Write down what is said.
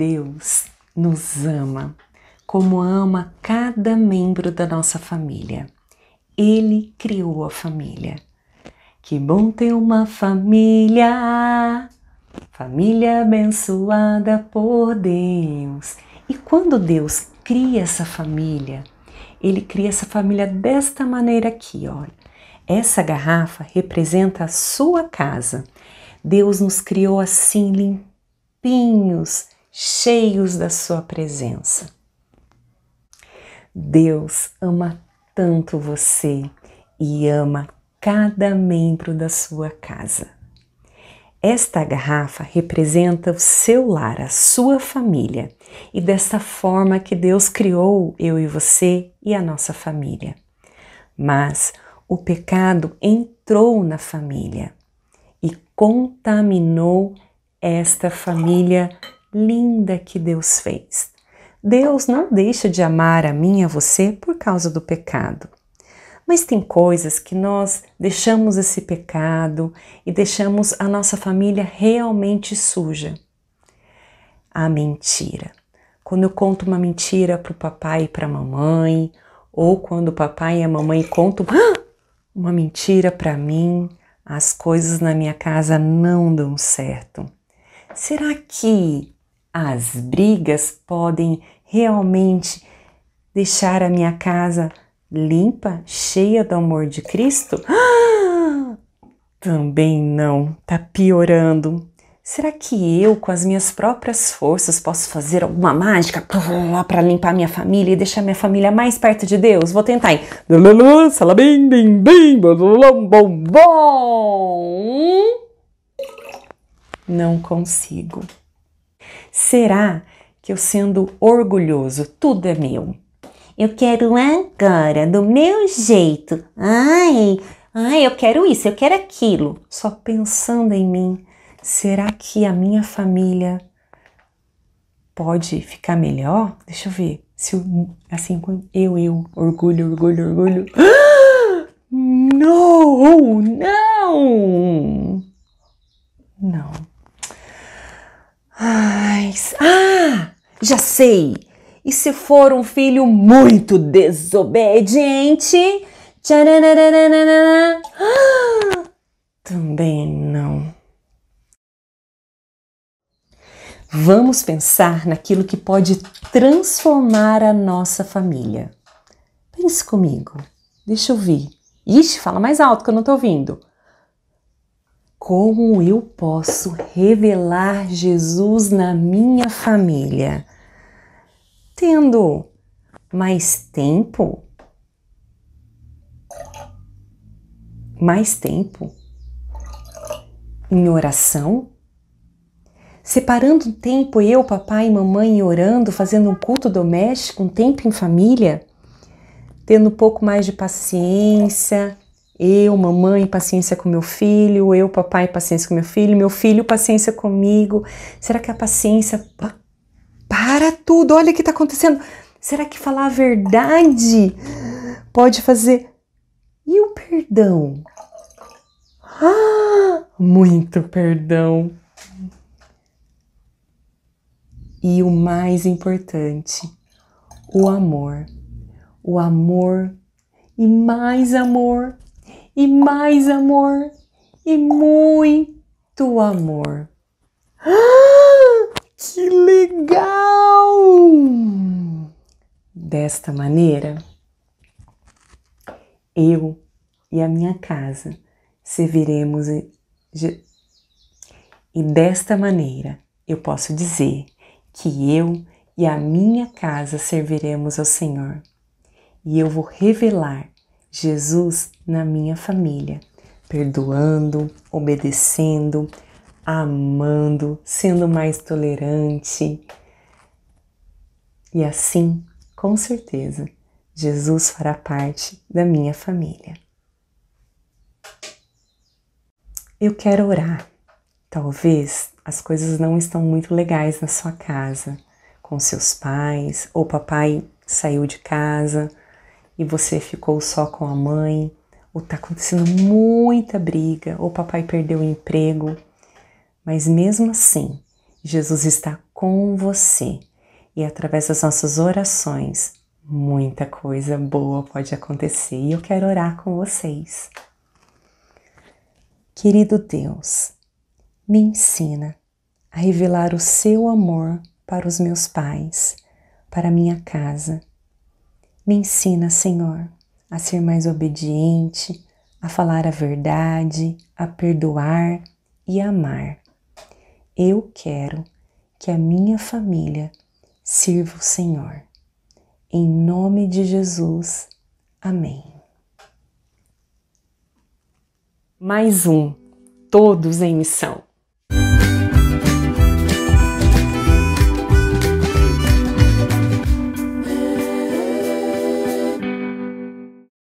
Deus nos ama, como ama cada membro da nossa família. Ele criou a família. Que bom ter uma família, família abençoada por Deus. E quando Deus cria essa família, ele cria essa família desta maneira aqui, olha. Essa garrafa representa a sua casa. Deus nos criou assim limpinhos, cheios da Sua presença. Deus ama tanto você e ama cada membro da sua casa. Esta garrafa representa o seu lar, a sua família, e desta forma que Deus criou eu e você e a nossa família. Mas o pecado entrou na família e contaminou esta família linda que Deus fez. Deus não deixa de amar a mim e a você por causa do pecado. Mas tem coisas que nós deixamos esse pecado e deixamos a nossa família realmente suja. A mentira. Quando eu conto uma mentira para o papai e para a mamãe, ou quando o papai e a mamãe contam uma mentira para mim, as coisas na minha casa não dão certo. Será que as brigas podem realmente deixar a minha casa limpa, cheia do amor de Cristo? também não, tá piorando. Será que eu, com as minhas próprias forças, posso fazer alguma mágica para limpar minha família e deixar minha família mais perto de Deus? Vou tentar. Hein? Salabim, bim, bim, bom, bom. Não consigo. Será que eu sendo orgulhoso, tudo é meu? Eu quero agora, do meu jeito. Ai, ai, eu quero isso, eu quero aquilo. Só pensando em mim, será que a minha família pode ficar melhor? Deixa eu ver. Se eu, assim, eu, eu, orgulho, orgulho, orgulho. Não, não, não. Já sei! E se for um filho muito desobediente? também não. Vamos pensar naquilo que pode transformar a nossa família. Pense comigo. Deixa eu ouvir. Ixi, fala mais alto que eu não tô ouvindo. Como eu posso revelar Jesus na minha família? Tendo mais tempo? Mais tempo? Em oração? Separando um tempo, eu, papai e mamãe orando, fazendo um culto doméstico, um tempo em família? Tendo um pouco mais de paciência, eu, mamãe, paciência com meu filho, eu, papai, paciência com meu filho, meu filho, paciência comigo. Será que a paciência. Para tudo, olha o que está acontecendo. Será que falar a verdade pode fazer. E o perdão? Ah, muito perdão. E o mais importante, o amor. O amor e mais amor e mais amor e muito amor. Ah, que legal! Desta maneira, eu e a minha casa serviremos e E desta maneira eu posso dizer que eu e a minha casa serviremos ao Senhor. E eu vou revelar Jesus na minha família, perdoando, obedecendo, amando, sendo mais tolerante. E assim, com certeza, Jesus fará parte da minha família. Eu quero orar. Talvez as coisas não estão muito legais na sua casa, com seus pais, ou papai saiu de casa, e você ficou só com a mãe, ou tá acontecendo muita briga, ou papai perdeu o emprego. Mas mesmo assim, Jesus está com você e através das nossas orações, muita coisa boa pode acontecer e eu quero orar com vocês. Querido Deus, me ensina a revelar o seu amor para os meus pais, para minha casa me ensina, Senhor, a ser mais obediente, a falar a verdade, a perdoar e a amar. Eu quero que a minha família sirva o Senhor. Em nome de Jesus. Amém. Mais um Todos em Missão.